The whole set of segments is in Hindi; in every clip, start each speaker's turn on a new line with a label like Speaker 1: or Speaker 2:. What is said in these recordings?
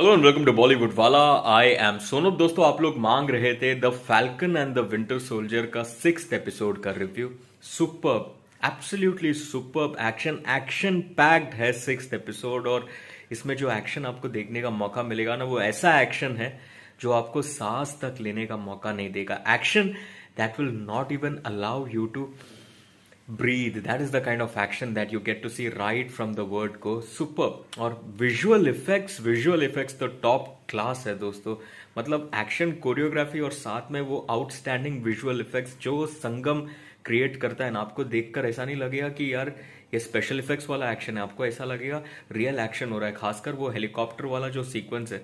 Speaker 1: hello and welcome to Bollywood वाला आई एम सोनब दोस्तों आप लोग मांग रहे थे the falcon and the winter soldier का सिक्स एपिसोड का review super absolutely super action action packed है सिक्स एपिसोड और इसमें जो एक्शन आपको देखने का मौका मिलेगा ना वो ऐसा एक्शन है जो आपको सांस तक लेने का मौका नहीं देगा action that will not even allow you to breathe that is the kind of action that you get to see right from the word को सुपर और विजुअल इफेक्ट्स विजुअल इफेक्ट्स तो टॉप क्लास है दोस्तों मतलब एक्शन कोरियोग्राफी और साथ में वो आउटस्टैंडिंग विजुअल इफेक्ट्स जो संगम क्रिएट करता है ना आपको देखकर ऐसा नहीं लगेगा कि यार ये स्पेशल इफेक्ट्स वाला एक्शन है आपको ऐसा लगेगा रियल एक्शन हो रहा है खासकर वो हेलीकॉप्टर वाला जो सीक्वेंस है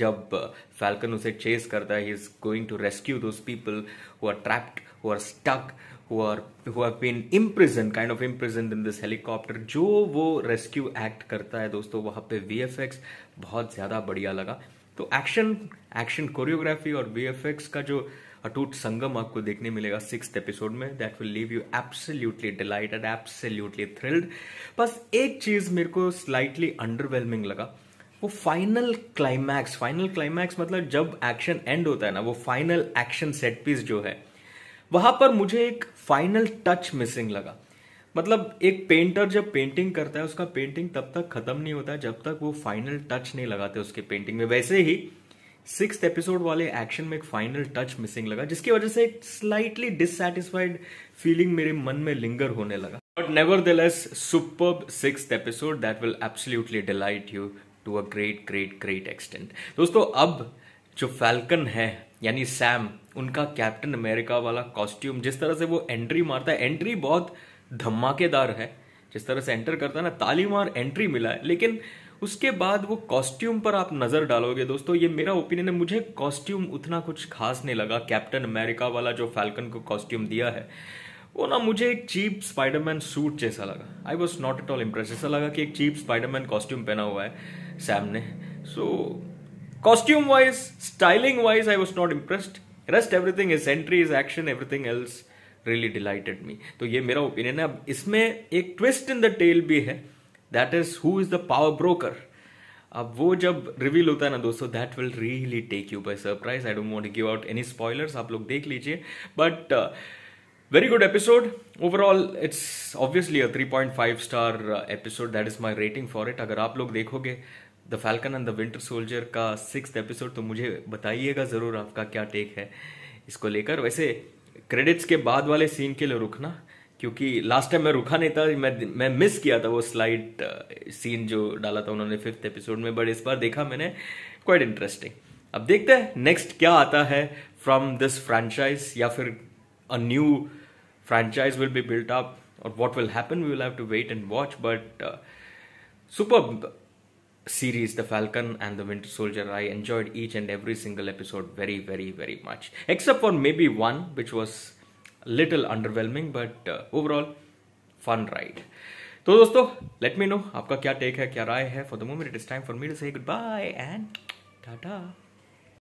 Speaker 1: जब फैल्कन uh, उसे चेस करता है he is going to rescue those people who are trapped who are stuck who are who have been imprisoned kind of imprisoned in this helicopter jo wo rescue act karta hai dosto wahan pe vfx bahut zyada badhiya laga to action action choreography aur vfx ka jo अटूट संगम आपको देखने मिलेगा सिक्स एपिसोड में that will leave you absolutely delighted absolutely thrilled बस एक चीज मेरे को स्लाइटली अंडरवेलमिंग लगा वो फाइनल क्लाइमैक्स फाइनल क्लाइमैक्स मतलब जब एक्शन एंड होता है ना वो फाइनल एक्शन सेट पीस जो है वहां पर मुझे एक फाइनल टच मिसिंग लगा मतलब एक पेंटर जब पेंटिंग करता है उसका पेंटिंग तब तक खत्म नहीं होता है जब तक वो फाइनल टच नहीं लगाते उसके पेंटिंग में वैसे ही सिक्स एपिसोड वाले एक्शन में एक फाइनल टच मिसिंग लगा जिसकी वजह से एक स्लाइटली डिससेटिस्फाइड फीलिंग मेरे मन में लिंगर होने लगा but nevertheless super six episode that will absolutely delight you to a great great great extent दोस्तों अब जो फैल्कन है यानी सैम उनका कैप्टन अमेरिका वाला कॉस्ट्यूम जिस तरह से वो एंट्री मारता है एंट्री बहुत धमाकेदार है जिस तरह से एंटर करता है ना तालीमार एंट्री मिला है लेकिन उसके बाद वो कॉस्ट्यूम पर आप नज़र डालोगे दोस्तों ये मेरा ओपिनियन है मुझे कॉस्ट्यूम उतना कुछ खास नहीं लगा कैप्टन अमेरिका वाला जो फैल्कन को कॉस्ट्यूम दिया है वो ना मुझे एक चीप स्पाइडरमैन सूट जैसा लगा I was not at all impress ऐसा लगा कि एक चीप स्पाइडरमैन कॉस्ट्यूम पहना हुआ है सैम ने so costume wise styling wise I was not impressed rest everything is entry is action everything else really delighted me तो ये मेरा ओपिनियन है अब इसमें एक ट्विस्ट इन द टेल भी है that is who is the power broker अब वो जब रिवील होता है ना दोस्तों that will really take you by surprise I don't want give out any spoilers आप लोग देख लीजिए but very good episode overall it's obviously a five star episode that is my rating for it अगर आप लोग देखोगे the falcon and the winter soldier का सिक्स एपिसोड तो मुझे बताइएगा ज़रूर आपका क्या टेक है इसको लेकर वैसे क्रेडिट्स के बाद वाले सीन के लिए रुकना क्योंकि लास्ट टाइम मैं रुका नहीं था मैं मैं मिस किया था वो स्लाइड सीन uh, जो डाला था उन्होंने फिफ्थ एपिसोड में बट इस बार देखा मैंने क्वाइट इंटरेस्टिंग अब देखते हैं नेक्स्ट क्या आता है फ्रॉम दिस फ्रेंचाइज या फिर a new franchise will be built up और what will happen we will have to wait and watch but super series the falcon and the winter soldier i enjoyed each and every single episode very very very much except for maybe one which was a little underwhelming but uh, overall fun ride तो दोस्तों लेट मी नो आपका क्या टेक है क्या राय है for the moment it is time for me to say good bye and Tata